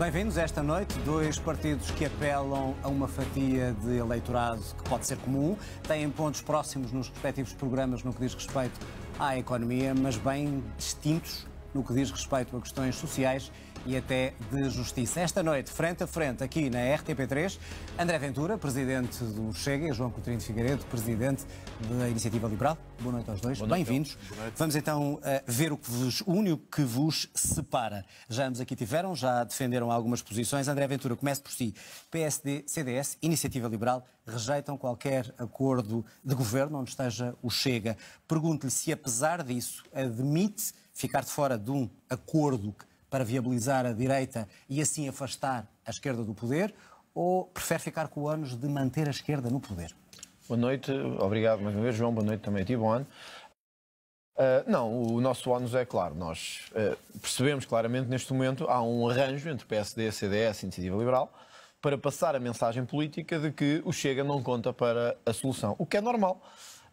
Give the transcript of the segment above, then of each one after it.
Bem-vindos esta noite. Dois partidos que apelam a uma fatia de eleitorado que pode ser comum, têm pontos próximos nos respectivos programas no que diz respeito à economia, mas bem distintos no que diz respeito a questões sociais e até de justiça. Esta noite, frente a frente, aqui na RTP3, André Ventura, presidente do Chega, e João Coutinho de Figueiredo, presidente da Iniciativa Liberal. Boa noite aos dois, bem-vindos. Vamos então uh, ver o que vos une, o que vos separa. Já ambos aqui tiveram, já defenderam algumas posições. André Ventura, comece por si. PSD, CDS, Iniciativa Liberal rejeitam qualquer acordo de governo onde esteja o Chega. Pergunto-lhe se, apesar disso, admite ficar de fora de um acordo que para viabilizar a direita e assim afastar a esquerda do poder? Ou prefere ficar com o ânus de manter a esquerda no poder? Boa noite, obrigado mais uma vez, João. Boa noite também a ti, bom ano. Uh, não, o nosso ónus é claro. Nós uh, percebemos claramente neste momento há um arranjo entre PSD, CDS e Iniciativa Liberal para passar a mensagem política de que o Chega não conta para a solução, o que é normal.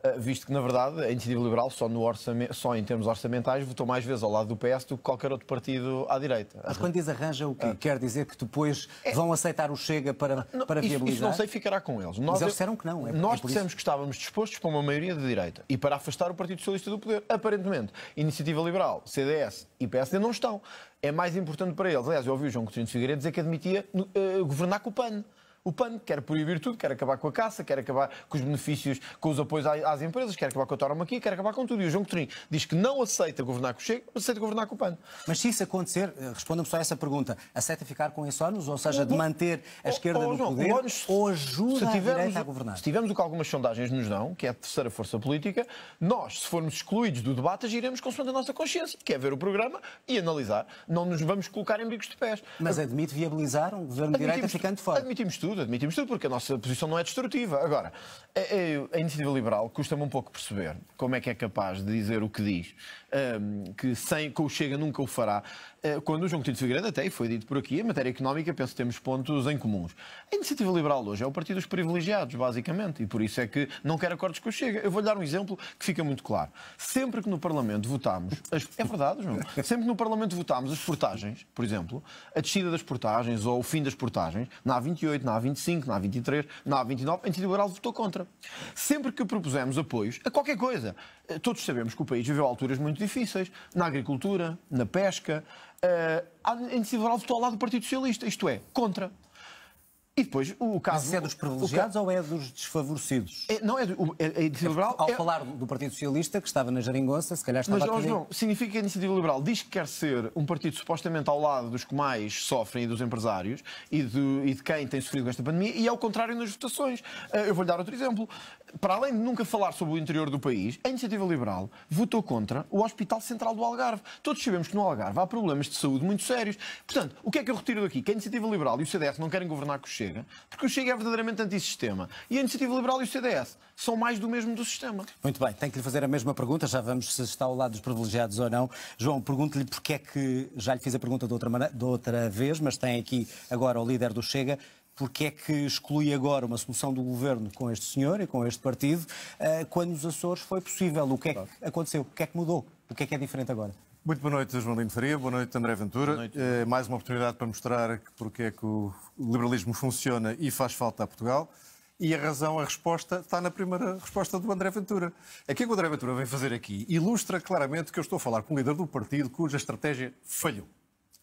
Ah, visto que, na verdade, a Iniciativa Liberal, só, no orçamento, só em termos orçamentais, votou mais vezes ao lado do PS do que qualquer outro partido à direita. Mas quando diz arranja, o quê? Ah. Quer dizer que depois é... vão aceitar o Chega para, não, para viabilizar? Isso, isso não sei, ficará com eles. Nós, eles é- disseram que não. É nós dissemos que estávamos dispostos para uma maioria de direita e para afastar o Partido Socialista do poder. Aparentemente, Iniciativa Liberal, CDS e PSD não estão. É mais importante para eles. Aliás, eu ouvi o João Coutinho de Figueiredo dizer que admitia uh, governar com o PAN o PAN quer proibir tudo, quer acabar com a caça, quer acabar com os benefícios, com os apoios às empresas, quer acabar com a autonomia, quer acabar com tudo. E o João Coutinho diz que não aceita governar com o Chega, mas aceita governar com o PAN. Mas se isso acontecer, eh, responda-me só a essa pergunta, aceita ficar com esse ónus, ou seja, de manter a esquerda oh, oh, no poder, ONU, ou ajuda se tivermos, a direita a governar? Se tivermos o que algumas sondagens nos dão, que é a terceira força política, nós, se formos excluídos do debate, agiremos consoante a nossa consciência, que é ver o programa e analisar. Não nos vamos colocar em bicos de pés. Mas admite viabilizar um governo de direita ficando fora. Admitimos tudo tudo, admitimos tudo, porque a nossa posição não é destrutiva. Agora, a, a, a iniciativa liberal custa-me um pouco perceber como é que é capaz de dizer o que diz um, ehm, que sem, com o Chega nunca o fará. Uh, quando o João Coutinho de Figueiredo, até, e foi dito por aqui, a matéria económica, penso que temos pontos em comuns. A Iniciativa Liberal hoje é o partido dos privilegiados, basicamente, e por isso é que não quer acordos com o Chega. Eu vou-lhe dar um exemplo que fica muito claro. Sempre que no Parlamento votámos, as... é verdade, João, sempre que no Parlamento votámos as portagens, por exemplo, a descida das portagens ou o fim das portagens, na A28, na A25, na A23, na A29, a Iniciativa Liberal votou contra. Sempre que propusemos apoios a qualquer coisa, Todos sabemos que o país viveu alturas muito difíceis, na agricultura, na pesca. A eh, iniciativa liberal votou ao lado do Partido Socialista, isto é, contra. E depois o caso. Mas é dos privilegiados ou é dos desfavorecidos? É, não, é, do, é, é, é liberal. Ao falar do Partido Socialista, que estava na Jeringonça, se calhar estava Mas, a querer... significa que a iniciativa liberal diz que quer ser um partido supostamente ao lado dos que mais sofrem e dos empresários e, do, e de quem tem sofrido com esta pandemia, e é o contrário nas votações. Eh, eu vou-lhe dar outro exemplo para além de nunca falar sobre o interior do país, a Iniciativa Liberal votou contra o Hospital Central do Algarve. Todos sabemos que no Algarve há problemas de saúde muito sérios. Portanto, o que é que eu retiro daqui? Que a Iniciativa Liberal e o CDS não querem governar com o Chega, porque o Chega é verdadeiramente antissistema. E a Iniciativa Liberal e o CDS são mais do mesmo do sistema. Muito bem, tenho que lhe fazer a mesma pergunta, já vamos se está ao lado dos privilegiados ou não. João, pergunto-lhe porque é que, já lhe fiz a pergunta de outra, maneira, de outra vez, mas tem aqui agora o líder do Chega, porque é que exclui agora uma solução do governo com este senhor e com este partido, eh, quando nos Açores foi possível? O que é que aconteceu? O que é que mudou? O que é que é diferente agora? Muito boa noite, João Lino Faria. Boa noite, André Ventura. Noite. Eh, mais uma oportunidade para mostrar porque é que o liberalismo funciona e faz falta a Portugal. E a razão, a resposta, está na primeira resposta do André Ventura. Aqui é que o André Ventura vem fazer aqui ilustra claramente que eu estou a falar com um líder do partido cuja estratégia falhou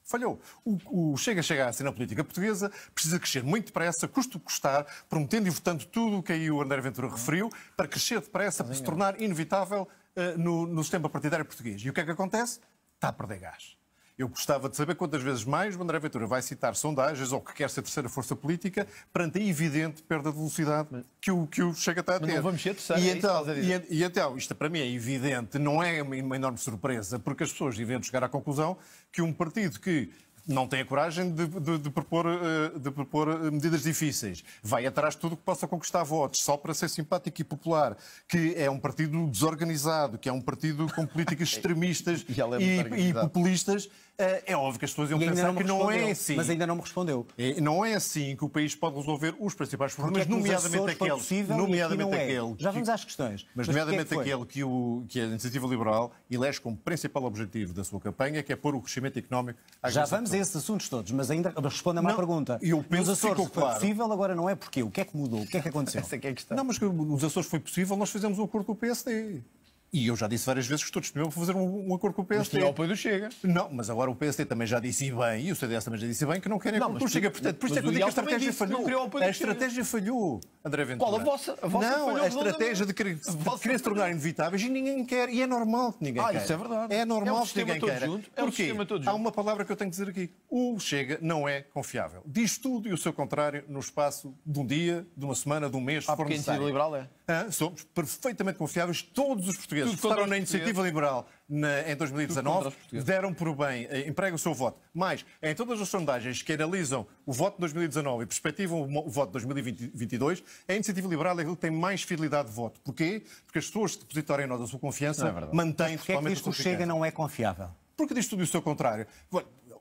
falhou. O, o, Chega chegar assim cena política portuguesa, precisa crescer muito depressa, custo custar, prometendo e votando tudo o que aí o André Ventura referiu, para crescer depressa, para se tornar inevitável uh, no, no sistema partidário português. E o que é que acontece? Está a perder gás. Eu gostava de saber quantas vezes mais o André Ventura vai citar sondagens ou que quer ser terceira força política perante a evidente perda de velocidade que o, que o Chega até a ter. Mas não vamos ser terceira, e, é então, e, e, então, isto para mim é evidente, não é uma, enorme surpresa, porque as pessoas devem chegar à conclusão que um partido que não tem a coragem de, de, de, propor, eh, de propor eh, medidas difíceis. Vai atrás de tudo que possa conquistar votos, só para ser simpático e popular, que é um partido desorganizado, que é um partido com políticas extremistas e, é e, e populistas eh, é óbvio que as pessoas iam pensar que não é assim. Mas ainda não me respondeu. É, não é assim que o país pode resolver os principais problemas, é nomeadamente aquele. Nomeadamente é? aquele. Já vamos às questões. Mas, mas é nomeadamente aquele que, o, que a iniciativa liberal elege como principal objetivo da sua campanha, que é pôr o crescimento económico à Já vamos a esses assuntos todos, mas ainda responda à pergunta. Eu penso Nos Açores foi claro. possível, agora não é porquê. O que é que mudou? O que é que aconteceu? Essa é que é a questão. Não, mas os Açores foi possível, nós fizemos um acordo com o PSD. E eu já disse várias vezes que estou disponível para fazer um, um, acordo com o PSD. Mas o apoio do Chega. Não, mas agora o PSD também já disse bem, e o CDS também já disse bem, que não querem não, acordo com o Chega. Portanto, por isso é que eu digo que a estratégia falhou. A estratégia falhou, André Ventura. Qual? A vossa? A vossa não, a estratégia de querer, é? de querer se tornar inevitáveis e ninguém quer. E é normal que ninguém ah, queira. Ah, isso é verdade. É normal é um que ninguém queira. Junto, é Porquê? Um Há uma palavra que eu tenho que dizer aqui. O Chega não é confiável. Diz tudo e o seu contrário no espaço de um dia, de uma semana, de um mês, se ah, for liberal é? Ah, somos perfeitamente confiáveis, todos os portugueses portugueses que votaram na Iniciativa Liberal na, em 2019 deram por bem, eh, empregam o seu voto. Mas, em todas as sondagens que analisam o voto de 2019 e perspectivam o voto de 2022, a Iniciativa Liberal é aquilo que tem mais fidelidade de voto. Porquê? Porque as pessoas depositarem em nós a sua confiança mantém é mantêm totalmente Porque é que isto chega não é confiável? Porque diz tudo o seu contrário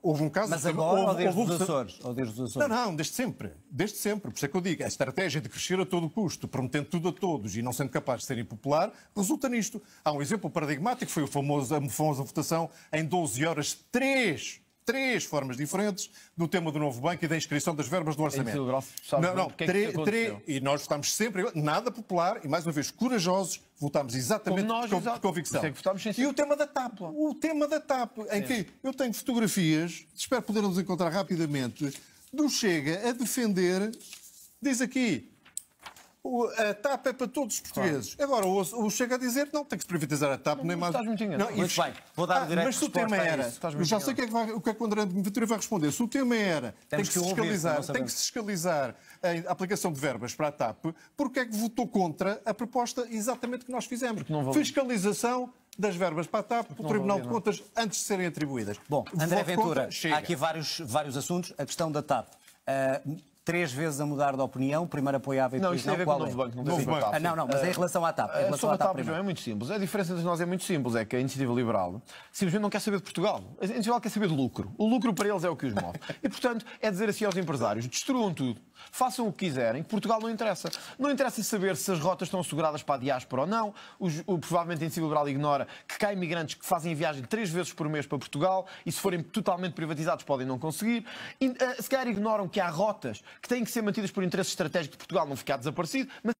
houve um caso... Mas agora houve, ou desde houve... os Açores? Ou desde os Açores? Não, não, desde sempre. Desde sempre. Por isso é que eu digo, a estratégia de crescer a todo custo, prometendo tudo a todos e não sendo capaz de ser impopular, resulta nisto. Há um exemplo paradigmático, foi o famoso, a famosa votação em 12 horas 3 três formas diferentes do tema do novo banco e da inscrição das verbas do orçamento. É não, não, que é e nós votámos sempre nada popular e mais uma vez corajosos, votámos exatamente Como nós, exato. convicção. É e o tema da tábua, o tema da tábua, em Sim. que eu tenho fotografias, espero poder nos encontrar rapidamente, do Chega a defender, diz aqui, o, a TAP é para todos os portugueses. Claro. Agora, o, o Chega a dizer não, tem que se privatizar a TAP, não, nem mais. muito Não, bem, vou dar ah, o direito Mas se o tema era, eu já sei o que, é que vai, o que é que o André Ventura vai responder, se o tema era tem que, que, fiscalizar, tem que se fiscalizar a aplicação de verbas para a TAP, porque é que votou contra a proposta exatamente que nós fizemos? Fiscalização das verbas para a TAP, o Tribunal de é? Contas, antes de serem atribuídas. Bom, André Voto Ventura, contra, há aqui vários, vários assuntos. A questão da TAP. Uh, três vezes a mudar de opinião, primeiro apoiava e depois não. Isto tem a ver com o é? novo banco, não tem banco. Ah, não, não, mas é em relação à TAP. É, em relação à TAP, TAP é muito simples. A diferença entre nós é muito simples, é que a iniciativa liberal simplesmente não quer saber de Portugal. A iniciativa quer saber de lucro. O lucro para eles é o que os move. e, portanto, é dizer assim aos empresários, destruam tudo, façam o que quiserem, Portugal não interessa. Não interessa saber se as rotas estão asseguradas para a diáspora ou não, o, provavelmente a iniciativa liberal ignora que cá imigrantes que fazem viagem três vezes por mês para Portugal e se forem totalmente privatizados podem não conseguir. E, uh, se calhar ignoram que há rotas que têm que ser mantidas por interesses estratégicos de Portugal, não ficar desaparecido, mas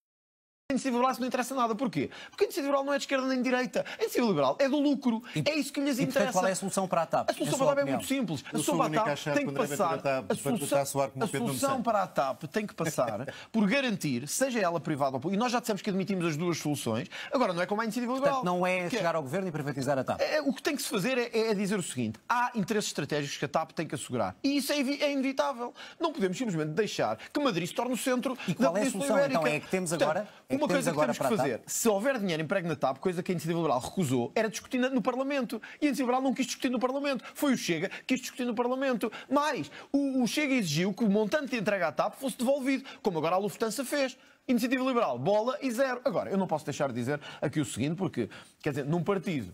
a iniciativa liberal não interessa nada. Porquê? Porque a iniciativa liberal não é de esquerda nem de direita. A iniciativa liberal é do lucro. E, é isso que lhes e, interessa. Portanto, qual é a solução para a TAP? A solução é para a TAP é muito simples. A solução para a TAP tem que é passar. A solução, a solução para a TAP tem que passar por garantir, seja ela privada ou pública, e nós já dissemos que admitimos as duas soluções, agora não é como a iniciativa liberal. Portanto, não é chegar ao governo e privatizar a TAP. É, é, o que tem que se fazer é, é, dizer o seguinte: há interesses estratégicos que a TAP tem que assegurar. E isso é, é inevitável. Não podemos simplesmente deixar que Madrid se torne o centro e qual da é a solução, Ibérica. Então, é que temos agora. Portanto, uma coisa que temos que fazer, se houver dinheiro emprego na TAP, coisa que a Iniciativa Liberal recusou, era discutir no Parlamento. E a Iniciativa Liberal não quis discutir no Parlamento. Foi o Chega que quis discutir no Parlamento. Mais, o, o Chega exigiu que o montante de entrega à TAP fosse devolvido, como agora a Lufthansa fez. Iniciativa Liberal, bola e zero. Agora, eu não posso deixar de dizer aqui o seguinte, porque, quer dizer, num partido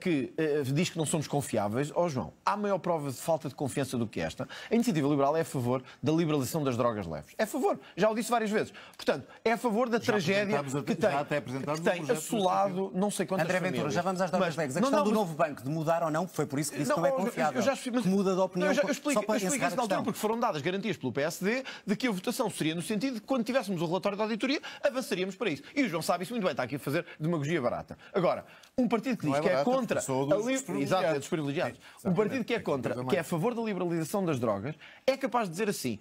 que diz que não somos confiáveis. Ó oh, João, há maior prova de falta de confiança do que esta. A iniciativa liberal é a favor da liberalização das drogas leves. É a favor, já o disse várias vezes. Portanto, é a favor da já tragédia que tem, que tem assolado não sei quantas André Ventura, já vamos às drogas leves. A não, questão não, do mas... novo banco, de mudar ou não, foi por isso que disse não, que não é confiável. Eu já, mas, muda de opinião. Não, eu, já, eu explico, só para eu explico isso na altura, porque foram dadas garantias pelo PSD de que a votação seria no sentido de que quando tivéssemos o relatório da auditoria, avançaríamos para isso. E o João sabe isso muito bem, está aqui a fazer demagogia barata. Agora, um partido que diz é que é é contra a li... dos privilegiados. É um partido que é contra, que é a favor da liberalização das drogas, é capaz de dizer assim: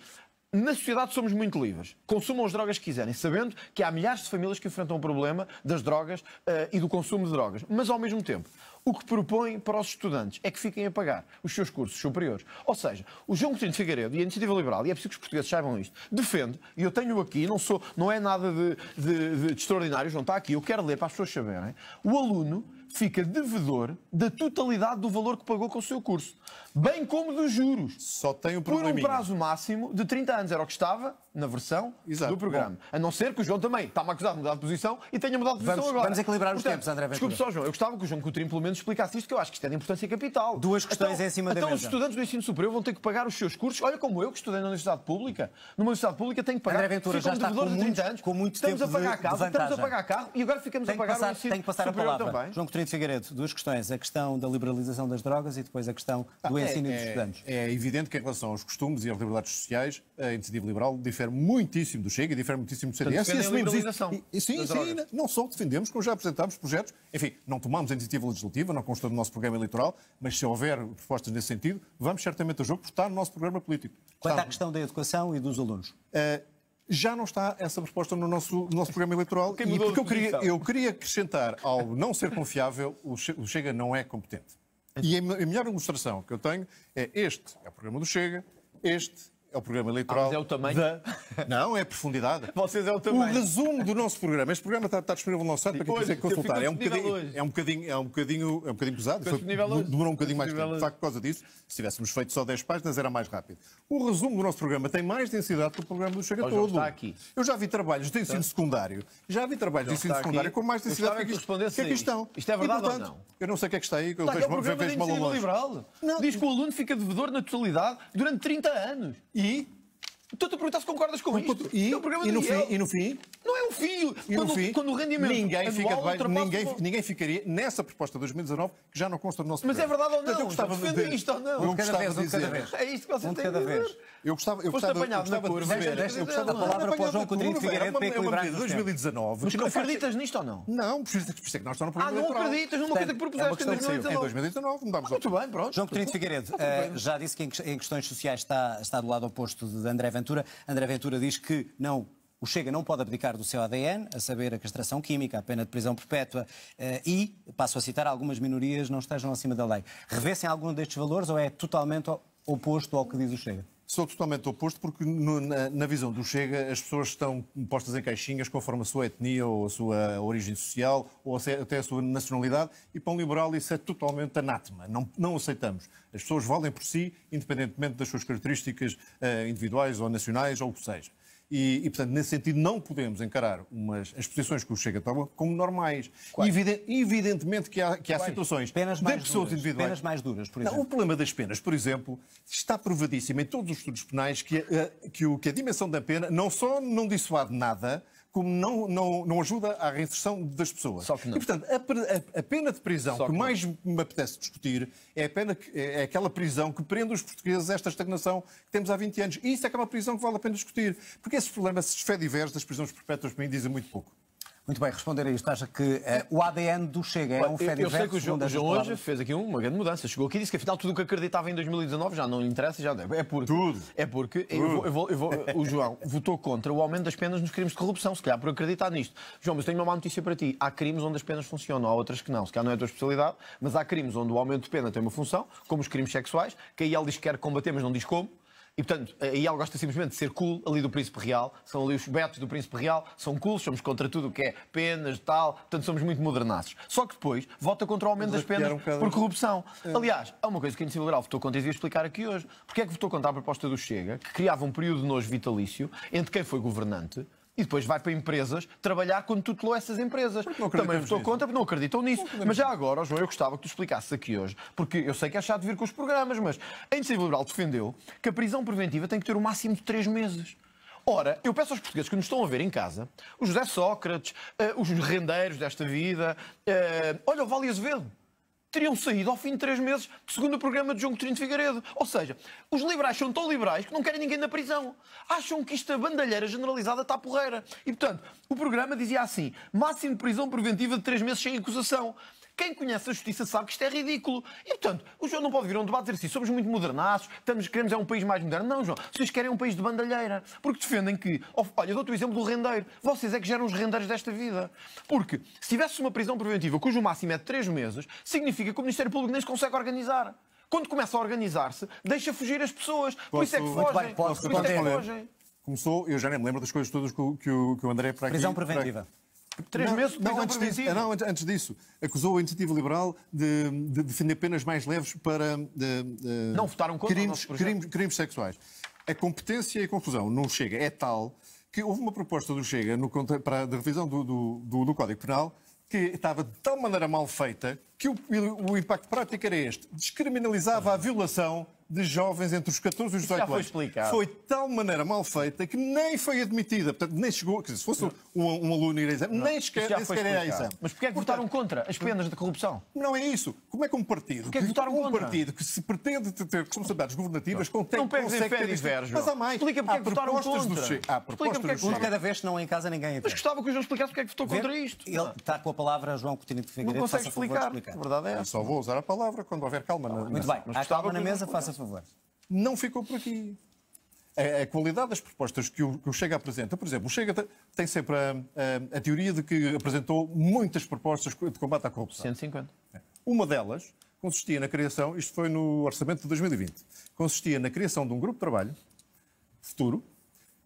na sociedade somos muito livres. Consumam as drogas que quiserem, sabendo que há milhares de famílias que enfrentam o problema das drogas uh, e do consumo de drogas. Mas, ao mesmo tempo, o que propõe para os estudantes é que fiquem a pagar os seus cursos superiores. Ou seja, o João Coutinho de Figueiredo e a Iniciativa Liberal, e é preciso que os portugueses saibam isto, defende, e eu tenho aqui, não, sou, não é nada de, de, de extraordinário, não está aqui, eu quero ler para as pessoas saberem, o aluno fica devedor da totalidade do valor que pagou com o seu curso, bem como dos juros. Só tem problema. Por um prazo máximo de 30 anos, era o que estava, na versão Exato. do programa. Bom. A não ser que o João também está-me acusado de mudar de posição e tenha mudado de posição vamos, agora. Vamos equilibrar Portanto, os tempos, André Ventura. Desculpe só, João. Eu gostava que o João Coutinho pelo menos explicasse isto, que eu acho que isto é de importância capital. Duas questões então, em cima então da mesa. Então os estudantes do ensino superior vão ter que pagar os seus cursos. Olha como eu, que estudei na Universidade Pública. Numa Universidade Pública tenho que pagar. André Ventura já está com muitos anos, com muito estamos tempo a pagar de, carro, de Estamos a pagar carro e agora ficamos a pagar passar, o ensino tem que passar a palavra. Também. João Coutinho de Figueiredo, duas questões. A questão da liberalização das drogas e depois a questão ah, do ah, ensino é, dos estudantes. É evidente que em relação aos costumes e às liberdades sociais, a iniciativa liberal difere difere muitíssimo do Chega, difere muitíssimo do CDS e assumimos isso. E, sim, sim, não só defendemos, como já apresentámos projetos. Enfim, não tomamos a iniciativa legislativa, não consta do nosso programa eleitoral, mas se houver propostas nesse sentido, vamos certamente a jogo, porque está no nosso programa político. Quanto está... à questão da educação e dos alunos? Uh, já não está essa proposta no nosso, no nosso programa eleitoral. Porque, e porque eu, queria, eu queria acrescentar, ao não ser confiável, o Chega não é competente. E a melhor ilustração que eu tenho é este é o programa do Chega, este é o programa eleitoral. Ah, mas é o tamanho? Da... Não, é a profundidade. Vocês é o tamanho. O resumo do nosso programa. Este programa está, está disponível no nosso site para quem quiser consultar. É um, bocadinho, é um bocadinho, é um bocadinho, é um bocadinho pesado. Foi, demorou um bocadinho mais tempo. De facto, por causa disso, se tivéssemos feito só 10 páginas, era mais rápido. O resumo do nosso programa tem mais densidade que o programa do Chega Todo. Está aqui. Eu já vi trabalhos de ensino tá. secundário. Já vi trabalhos de ensino secundário com mais densidade que, que, que aqui é estão. Isto é verdade e, portanto, ou não? Eu não sei o que é que está aí, que eu vejo de ensino liberal. Diz que o aluno fica devedor na totalidade durante 30 anos que Estou-te a perguntar se concordas com isto. e, é um e, no fim, e no fim? Não é um fim. E quando, no fim, quando o rendimento ninguém, é fica bem, ninguém, o... ninguém ficaria nessa proposta de 2019 que já não consta do nosso Mas é programa. é verdade ou não? Eu gostava de dizer, isto ou não? Eu cada vez, dizer, cada vez. É isto que você um tem cada vez. vez. Eu gostava, eu Foste gostava, eu gostava de dizer... eu gostava da palavra para o João Coutinho de Figueiredo para equilibrar 2019. Mas não é acreditas nisto ou não? Não, por isso é que nós estamos no programa Ah, não acreditas numa coisa que propuseste em 2019. Em 2019, mudámos Muito bem, pronto. João Coutinho de Figueiredo eh, já disse que em questões sociais está do lado oposto de André Ventura. André Ventura diz que não o Chega não pode abdicar do seu ADN, a saber, a castração química, a pena de prisão perpétua eh, e, passo a citar, algumas minorias não estejam acima da lei. Revessem algum destes valores ou é totalmente oposto ao que diz o Chega? Sou totalmente oposto, porque no, na, na, visão do Chega as pessoas estão postas em caixinhas conforme a sua etnia ou a sua origem social ou até a sua nacionalidade e para um liberal isso é totalmente anátema. Não, não aceitamos. As pessoas valem por si, independentemente das suas características uh, individuais ou nacionais ou o que seja. E, e, portanto, nesse sentido, não podemos encarar umas, as posições que o Chega toma como normais. Evident, evidentemente que há, que há situações penas de pessoas duras, individuais. Penas mais duras, por exemplo. Não, o problema das penas, por exemplo, está provadíssimo em todos os estudos penais que, eh, que, que a dimensão da pena não só não dissuade nada, como não, não, não ajuda à reinserção das pessoas. Só que não. E, portanto, a, a, a pena de prisão Só que, que mais me apetece discutir é, a pena que, é, é aquela prisão que prende os portugueses a esta estagnação que temos há 20 anos. E isso é aquela é prisão que vale a pena discutir. Porque esse problema se fé diversos das prisões perpétuas, para mim, dizem muito pouco. Muito bem, responder a isto. Acha que uh, o ADN do Chega é um fé Eu sei que o João, o João hoje fez aqui uma grande mudança. Chegou aqui e disse que afinal tudo o que acreditava em 2019 já não lhe interessa. Já é. é porque, tudo. É porque tudo. Eu vou, eu vou, eu vou, o João votou contra o aumento das penas nos crimes de corrupção, se calhar por acreditar nisto. João, mas tenho uma má notícia para ti. Há crimes onde as penas funcionam, há outras que não. Se calhar não é a tua especialidade, mas há crimes onde o aumento de pena tem uma função, como os crimes sexuais, que aí ele diz que quer combater, mas não diz como. E, portanto, aí ela gosta simplesmente de ser cool ali do Príncipe Real. São ali os betos do Príncipe Real, são cool, somos contra tudo o que é penas, tal. Portanto, somos muito modernaços. Só que depois vota contra o aumento das é penas um por corrupção. É. Aliás, há uma coisa que a Iniciativa Liberal votou contra e devia explicar aqui hoje. Porquê é que votou contra a proposta do Chega, que criava um período de nojo vitalício entre quem foi governante e depois vai para empresas trabalhar quando tutelou essas empresas. Também estou contra, porque não acreditam nisso. Não mas já agora, João, eu gostava que tu explicasses aqui hoje, porque eu sei que é chato de vir com os programas, mas a Iniciativa Liberal defendeu que a prisão preventiva tem que ter o um máximo de três meses. Ora, eu peço aos portugueses que nos estão a ver em casa, o José Sócrates, uh, os rendeiros desta vida, uh, olha o Vale Azevedo, teriam saído ao fim de três meses, segundo o programa de João Coutinho de Figueiredo. Ou seja, os liberais são tão liberais que não querem ninguém na prisão. Acham que esta é bandalheira generalizada está porreira. E, portanto, o programa dizia assim, máximo de prisão preventiva de três meses sem acusação. Quem conhece a justiça sabe que isto é ridículo. E, portanto, o João não pode vir a um debate dizer assim, somos muito modernaços, estamos, queremos é um país mais moderno. Não, João, vocês querem um país de bandalheira. Porque defendem que... Olha, dou-te o exemplo do rendeiro. Vocês é que geram os rendeiros desta vida. Porque se tivesse uma prisão preventiva cujo máximo é de três meses, significa que o Ministério Público nem se consegue organizar. Quando começa a organizar-se, deixa fugir as pessoas. É posso, Por isso é que fogem. Bem, posso, Por isso é que fogem. Começou, eu já nem me lembro das coisas todas que o, que o André para aqui... Prisão preventiva. Para... Tipo, três não, meses de não, antes disso, não, antes disso, acusou a iniciativa liberal de, de defender penas mais leves para de, de, não votaram contra crimes, crimes, crimes, sexuais. A competência e a confusão não chega, é tal que houve uma proposta do Chega no, para, a revisão do, do, do, do Código Penal que estava de tal maneira mal feita que o, o impacto prático era este: descriminalizava a violação de jovens entre os 14 e os 18 anos. foi explicado. Foi de tal maneira mal feita que nem foi admitida. Portanto, nem chegou. Dizer, se fosse um, um, aluno ir a exame, nem sequer, nem sequer exame. Mas porquê é que votaram contra as penas de corrupção? Não é isso. Como é que um partido. Porquê é que votaram um contra? partido que se pretende ter responsabilidades governativas não. consegue. Não pegues em pé diverso. Mas há mais. Explica-me é que votaram contra. Do che... Há é propostas do Chega. cada vez, não em casa ninguém entra. Mas gostava que o João explicasse porquê é que votou contra isto. Ele está com a palavra, João Coutinho de Figueiredo. Não consegue explicar. A verdade é só vou usar a palavra quando houver calma. Muito bem. Há calma na mesa, faça favor. Não ficou por aqui. A, a qualidade das propostas que o, que o, Chega apresenta, por exemplo, o Chega tem sempre a, a, a, teoria de que apresentou muitas propostas de combate à corrupção. 150. É. Uma delas consistia na criação, isto foi no orçamento de 2020, consistia na criação de um grupo de trabalho futuro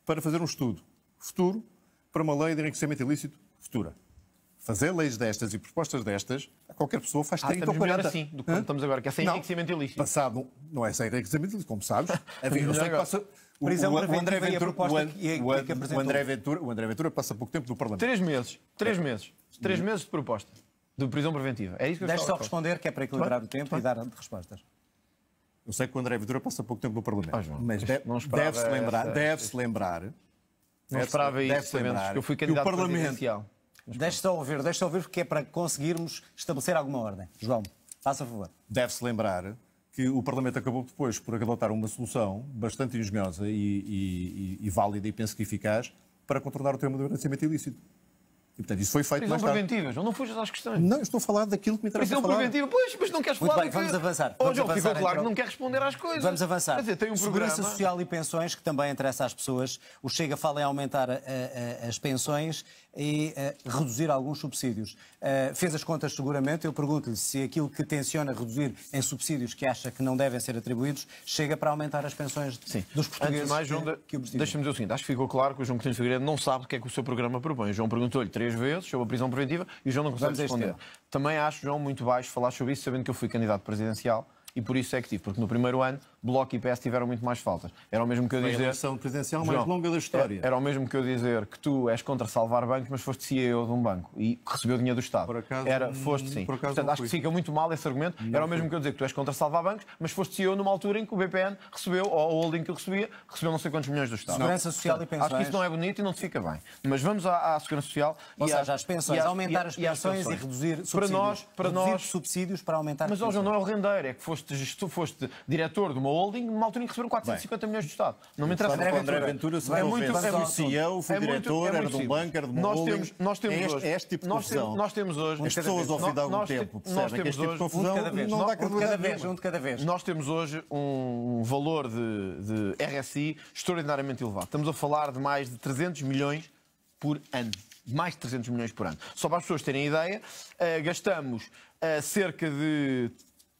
para fazer um estudo futuro para uma lei de enriquecimento ilícito futura fazer leis destas e propostas destas, a qualquer pessoa faz 30 ah, ou 40. assim do que estamos agora, que é sem não, enriquecimento ilícito. Passado, não é sem enriquecimento ilícito, como sabes. Havia, eu sei é que passa, o, o, o André Ventura, é- o, que, é o, André Ventura, o André Ventura passa pouco tempo no Parlamento. Três meses, três é. meses, três hum. meses de proposta de prisão preventiva. É isso que eu Deixe só responder, que é para equilibrar o tempo e dar respostas. Eu sei que o André Ventura passa pouco tempo no Parlamento, ah, João, mas deve-se lembrar, deve-se lembrar, não deve esperava isso, lembrar que eu fui candidato que deixe te ouvir, deixa ouvir, porque é para conseguirmos estabelecer alguma ordem. João, faça favor. Deve-se lembrar que o Parlamento acabou depois por adotar uma solução bastante engenhosa e, e, e, e válida e penso que eficaz para contornar o tema do financiamento ilícito. E, portanto, isso foi feito Prisão mais tarde. preventiva, João, não fujas às questões. Não, estou a falar daquilo que me interessa Prisão falar. preventiva, pois, mas não queres Muito falar... Bem, vamos que... avançar. Oh, vamos João, avançar, ficou claro que então. não quer responder às coisas. Vamos avançar. Quer dizer, tem um Segurança programa... Social e pensões, que também interessa às pessoas. O Chega fala em aumentar a, a, as pensões, e uh, reduzir alguns subsídios. Uh, fez as contas seguramente, eu pergunto-lhe se aquilo que tenciona reduzir em subsídios que acha que não devem ser atribuídos chega para aumentar as pensões Sim. dos portugueses. Antes de mais, João, que, de... deixa-me dizer o seguinte, acho que ficou claro que o João Coutinho Figueiredo não sabe o que é que o seu programa propõe. O João perguntou-lhe três vezes sobre a prisão preventiva e o João não consegue responder. Também acho, João, muito baixo falar sobre isso, sabendo que eu fui candidato presidencial e por isso é que tive, porque no primeiro ano Bloco e PS tiveram muito mais faltas. Era o mesmo que eu dizer. a eleição presidencial mais João, longa da história. Era o mesmo que eu dizer que tu és contra salvar bancos, mas foste CEO de um banco e recebeu dinheiro do Estado. Por acaso, era, foste sim. Portanto, acho que fica muito mal esse argumento. Não era o mesmo fui. que eu dizer que tu és contra salvar bancos, mas foste CEO numa altura em que o BPN recebeu, ou a holding que recebia, recebeu não sei quantos milhões do Estado. Segurança Social Portanto, e pensões. Acho que isso não é bonito e não te fica bem. Mas vamos à, à Segurança Social. Ou e seja, às pensões. E aumentar e as pensões e, reduzir subsídios. Para nós, para reduzir nós, subsídios para aumentar Mas, ó, João, não é o rendeiro. É que foste, gestor, foste diretor de uma uma holding, uma altura em que receberam 450 Bem, milhões do Estado. Não me interessa. É André Ventura, Ventura é se é muito, é muito CEO, foi é diretor, é muito, era de um banco, era de uma nós holding. Temos, nós temos é este, hoje, é este tipo de confusão. nós temos hoje... As pessoas ao fim de algum tempo percebem que este tipo de confusão cada vez, não dá credibilidade um, de cada vez. Nós temos hoje um valor de, de RSI extraordinariamente elevado. Estamos a falar de mais de 300 milhões por ano mais de 300 milhões por ano. Só para as pessoas terem ideia, eh, gastamos eh, cerca de.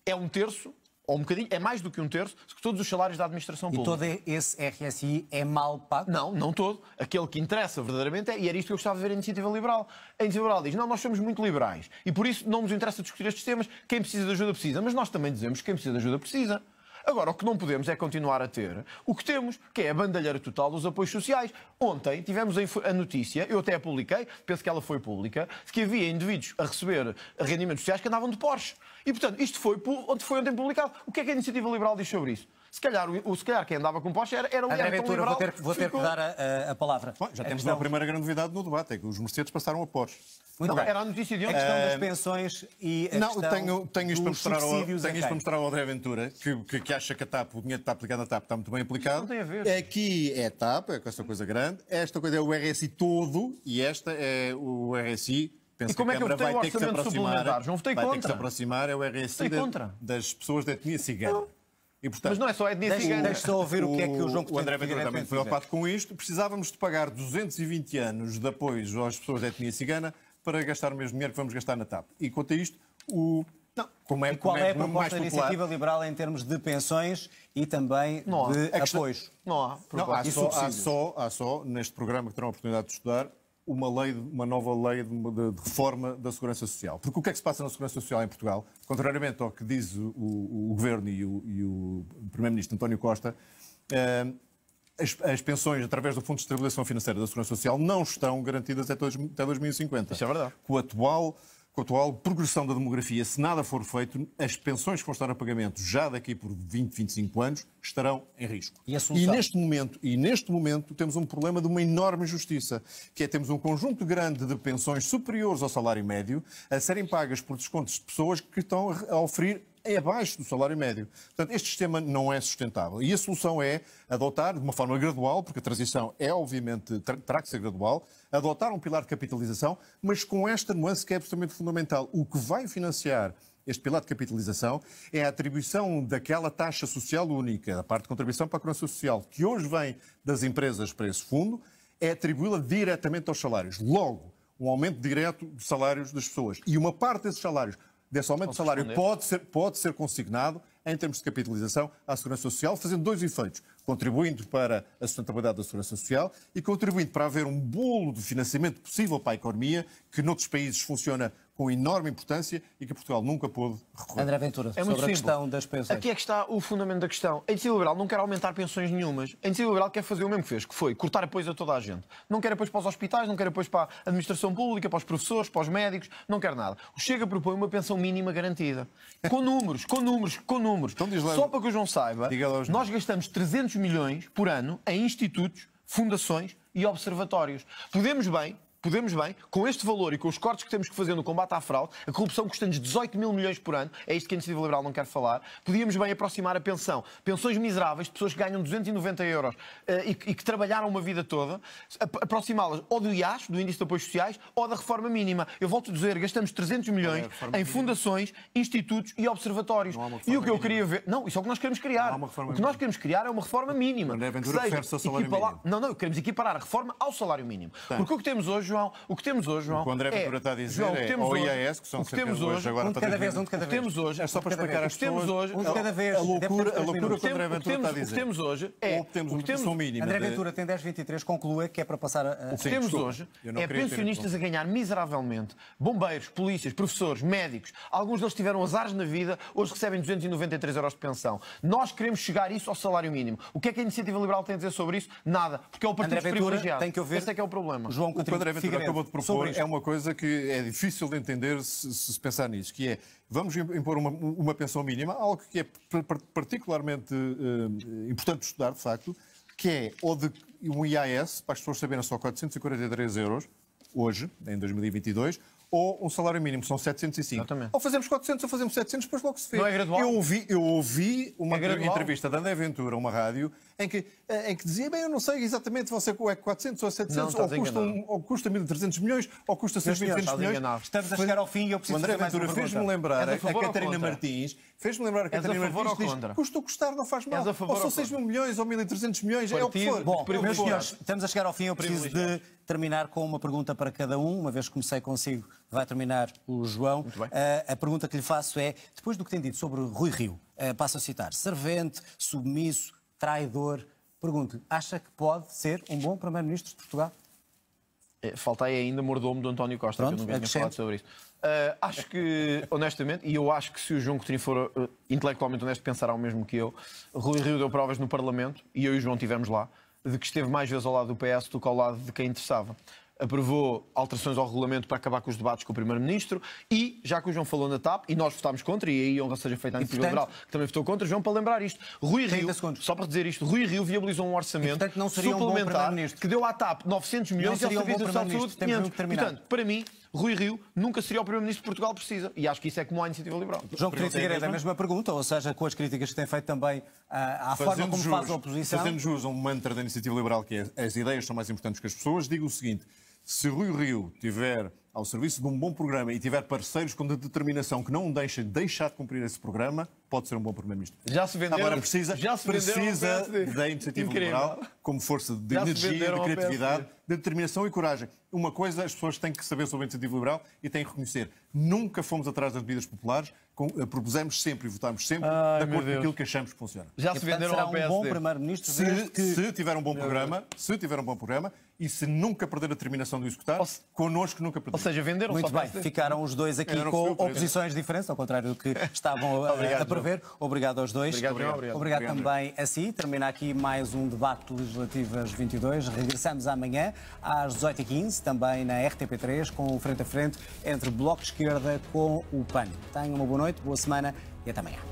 é um terço ou um bocadinho, é mais do que um terço, que todos os salários da administração e pública. E todo esse RSI é mal pago? Não, não todo. Aquele que interessa verdadeiramente é, e era isto que eu gostava de ver a iniciativa liberal. A iniciativa liberal diz: não, nós somos muito liberais e por isso não nos interessa discutir estes temas. Quem precisa de ajuda precisa. Mas nós também dizemos que quem precisa de ajuda precisa. Agora, o que não podemos é continuar a ter o que temos, que é a bandalheira total dos apoios sociais. Ontem tivemos a notícia, eu até a publiquei, penso que ela foi pública, de que havia indivíduos a receber rendimentos sociais que andavam de Porsche. E, portanto, isto foi, onde foi ontem publicado. O que é que a Iniciativa Liberal diz sobre isso? Se calhar, o, se calhar quem andava com Porsche era, era o André Ventura, liberal, vou ter, vou ter que dar a, a palavra. Bom, já a temos questão... uma primeira grande novidade no debate, é que os Mercedes passaram a Porsche. Muito não, bem. Era a notícia de ontem. A questão das pensões e a não, questão tenho, tenho isto dos para mostrar ao, Tenho isto para mostrar ao André Ventura, que, que, que, acha que a TAP, o dinheiro que está aplicado na TAP está muito bem aplicado. Não tem a ver. Aqui é a TAP, é esta coisa grande. Esta coisa é o RSI todo e esta é o RSI Penso e como que a é que eu votei vai ter que se aproximar. Não votei contra. Vai ter que se aproximar, é o RSI da, das pessoas da etnia cigana. Não. E, portanto, Mas não é só etnia deixe, cigana. Deixe só ouvir o, o que é que o João Coutinho O André Ventura também foi ocupado com isto. Precisávamos de pagar 220 anos de apoio às pessoas da etnia cigana para gastar o mesmo dinheiro que vamos gastar na TAP. E quanto a isto, o... Não, como é, e qual como é, é a proposta da iniciativa liberal em termos de pensões e também não há. de apoios? Não há. Não, há, só, há, só, há só, neste programa que terão a oportunidade de estudar, uma, lei, uma nova lei de, de, de, reforma da segurança social. Porque o que é que se passa na segurança social em Portugal? Contrariamente ao que diz o, o, o governo e o, o primeiro-ministro António Costa, eh, as, as, pensões através do Fundo de Estabilização Financeira da Segurança Social não estão garantidas até, dois, até 2050. Isso é verdade. Com o atual com a atual progressão da demografia, se nada for feito, as pensões que vão estar a pagamento já daqui por 20, 25 anos estarão em risco. E, e, neste momento, e neste momento temos um problema de uma enorme injustiça, que é temos um conjunto grande de pensões superiores ao salário médio a serem pagas por descontos de pessoas que estão a oferir é abaixo do salário médio. Portanto, este sistema não é sustentável. E a solução é adotar, de uma forma gradual, porque a transição é, obviamente, terá que ser gradual, adotar um pilar de capitalização, mas com esta nuance que é absolutamente fundamental. O que vai financiar este pilar de capitalização é a atribuição daquela taxa social única, a parte de contribuição para a segurança social, que hoje vem das empresas para esse fundo, é atribuí-la diretamente aos salários. Logo, um aumento direto dos salários das pessoas. E uma parte desses salários desse aumento de salário pode ser, pode ser consignado, em termos de capitalização, à Segurança Social, fazendo dois efeitos contribuindo para a sustentabilidade da segurança social e contribuindo para haver um bolo de financiamento possível para a economia, que noutros países funciona com enorme importância e que Portugal nunca pôde recorrer. André Ventura, é sobre muito a questão das pensões. Aqui é que está o fundamento da questão. A iniciativa liberal não quer aumentar pensões nenhumas. A iniciativa liberal quer fazer o mesmo que fez, que foi cortar apoios a toda a gente. Não quer apoios para os hospitais, não quer apoios para a administração pública, para os professores, para os médicos, não quer nada. O Chega propõe uma pensão mínima garantida. Com números, com números, com números. Então, Só para que o João saiba, nós gastamos 300 milhões por ano a institutos, fundações e observatórios. Podemos bem podemos bem, com este valor e com os cortes que temos que fazer no combate à fraude, a corrupção custa-nos 18 mil milhões por ano, é isto que a Iniciativa Liberal não quer falar, podíamos bem aproximar a pensão. Pensões miseráveis, de pessoas que ganham 290 euros eh, e, que trabalharam uma vida toda, aproximá-las ou do IAS, do Índice de Apoios Sociais, ou da reforma mínima. Eu volto a dizer, gastamos 300 milhões em fundações, institutos e observatórios. E o que eu queria ver... Não, isso é o que nós queremos criar. O que nós queremos criar é uma reforma mínima. Não, é que seja, equipala... não, não, queremos equiparar a reforma ao salário mínimo. Tá. Porque o que temos hoje João. O que temos hoje, João. O que o André é Ventura é, está a dizer João, é, temos oh, é o IAS, que são o que temos hoje, hoje, agora um de cada vez, um de cada é vez. O que temos hoje, é só para explicar pessoas. Temos hoje, um de cada vez. A loucura, a assim, loucura que o André Ventura está a dizer. O que temos hoje é. Ou obtemos uma mínima. André Ventura tem 10,23, conclua que é para passar a. O que temos hoje é pensionistas a ganhar miseravelmente, bombeiros, polícias, professores, médicos. Alguns deles tiveram azares na vida, hoje recebem 293 euros de pensão. Nós queremos chegar isso ao salário mínimo. O que é que a Iniciativa Liberal tem a dizer sobre isso? Nada, porque é o partido privilegiado. Tem que ouvir. Esse é que é o problema. João, o Figueiredo acabou de propor é uma coisa que é difícil de entender se, se pensar nisso, que é vamos impor uma, uma pensão mínima, algo que é particularmente uh, importante estudar, de facto, que é ou de um IAS, para as pessoas saberem só 443 euros, hoje, em 2022, ou um salário mínimo, são 705. Exatamente. Ou fazemos 400 ou fazemos 700, depois logo se vê. Não é gradual? Eu ouvi, eu ouvi uma é entrevista da André Ventura, uma rádio, em que, eh, em que dizia, bem, eu não sei exatamente você é 400 ou 700, não, ou, custa um, ou custa 1.300 milhões, ou custa 6.200 milhões. Estamos a chegar ao fim e eu preciso André fazer Ventura fez-me lembrar é a, a Catarina Martins, fez-me lembrar a Catarina a Martins, diz, contra? custa custar, não faz mal. ou são 6.000 milhões ou 1.300 milhões, Partido, é o que for. Bom, meus senhores, estamos a chegar ao fim, eu preciso de terminar com uma pergunta para cada um, uma vez que comecei consigo vai terminar o João. Uh, a pergunta que lhe faço é, depois do que tem dito sobre Rui Rio, uh, passo a citar, servente, submisso, traidor, pergunto-lhe, acha que pode ser um bom Primeiro-Ministro de Portugal? É, Falta aí ainda mordomo do António Costa, Pronto, que eu nunca tinha falado sobre isso. Uh, acho que, honestamente, e eu acho que se o João Coutinho for uh, intelectualmente honesto, pensará o mesmo que eu. Rui Rio deu provas no Parlamento, e eu e o João estivemos lá, de que esteve mais vezes ao lado do PS do que ao lado de quem interessava aprovou alterações ao regulamento para acabar com os debates com o Primeiro-Ministro e, já que o João falou na TAP, e nós votámos contra, e aí honra seja feita à Iniciativa Liberal, que também votou contra, João, para lembrar isto, Rui é Rio, segundos. só para dizer isto, Rui Rio viabilizou um orçamento e, portanto, suplementar um que deu à TAP 900 milhões não e ao Serviço Nacional de Saúde 500. Portanto, para mim, Rui Rio nunca seria o Primeiro-Ministro que Portugal precisa. E acho que isso é como a iniciativa liberal. João Coutinho Figueiredo, a mesma pergunta, ou seja, com as críticas que tem feito também à, ah, à forma como jus, faz a oposição. Fazendo jus a um mantra da iniciativa liberal que é as ideias são mais importantes que as pessoas, digo o seguinte se Rui Rio tiver ao serviço de um bom programa e tiver parceiros com determinação que não deixem deixar de cumprir esse programa, pode ser um bom primeiro-ministro. Já se vendeu. Agora precisa, já se precisa da iniciativa liberal como força de Já energia, de criatividade, de determinação e coragem. Uma coisa as pessoas têm que saber sobre a iniciativa liberal e têm que reconhecer. Nunca fomos atrás das medidas populares, com, eh, propusemos sempre e votámos sempre Ai, de acordo com aquilo que achamos que funciona. Já se e, venderam será ao PSD. um bom primeiro-ministro se, que... se tiver um bom programa, se tiver um bom programa e se nunca perder a determinação de executar, se... connosco nunca perder. Ou seja, venderam Muito bem, ficaram os dois aqui com oposições diferentes, ao contrário do que estavam eh, obrigado, a, prever. Obrigado aos dois. Obrigado, obrigado, obrigado, obrigado também a si. Termina aqui mais um debate legislativo Legislativas 22. Regressamos amanhã às 18h15, também na RTP3, com o frente a frente entre Bloco de Esquerda com o PAN. Tenham uma boa noite, boa semana e até amanhã.